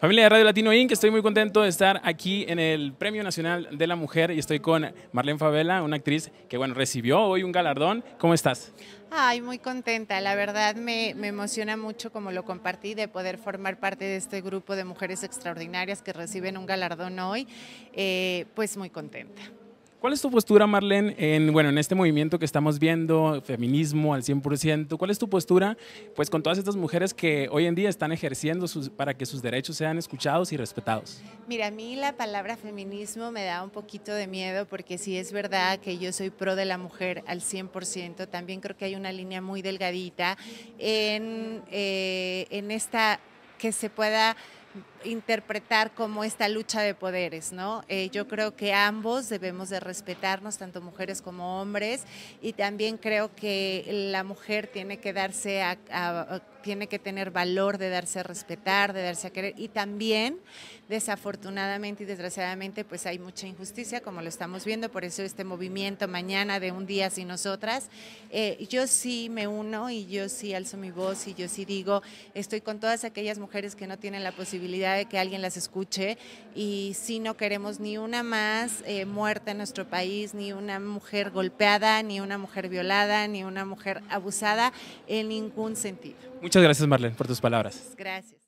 Familia de Radio Latino Inc., estoy muy contento de estar aquí en el Premio Nacional de la Mujer y estoy con Marlene Favela, una actriz que bueno, recibió hoy un galardón. ¿Cómo estás? Ay, muy contenta. La verdad me, emociona mucho, como lo compartí, de poder formar parte de este grupo de mujeres extraordinarias que reciben un galardón hoy. Eh, pues muy contenta. ¿Cuál es tu postura, Marlene, en, bueno, en este movimiento que estamos viendo, feminismo al 100%? ¿Cuál es tu postura pues, con todas estas mujeres que hoy en día están ejerciendo para que sus derechos sean escuchados y respetados? Mira, a mí la palabra feminismo me da un poquito de miedo porque sí es verdad que yo soy pro de la mujer al 100%, también creo que hay una línea muy delgadita en, eh, en esta que se pueda interpretar como esta lucha de poderes, ¿no? Eh, yo creo que ambos debemos de respetarnos, tanto mujeres como hombres, y también creo que la mujer tiene que darse a, tiene que tener valor de darse a respetar, de darse a querer y también desafortunadamente y desgraciadamente pues hay mucha injusticia como lo estamos viendo, por eso este movimiento mañana de un día sin nosotras, eh, yo sí me uno y yo sí alzo mi voz y yo sí digo, estoy con todas aquellas mujeres que no tienen la posibilidad de que alguien las escuche y si no queremos ni una más eh, muerta en nuestro país, ni una mujer golpeada, ni una mujer violada, ni una mujer abusada en ningún sentido. Muchas gracias Marlene por tus palabras. Gracias.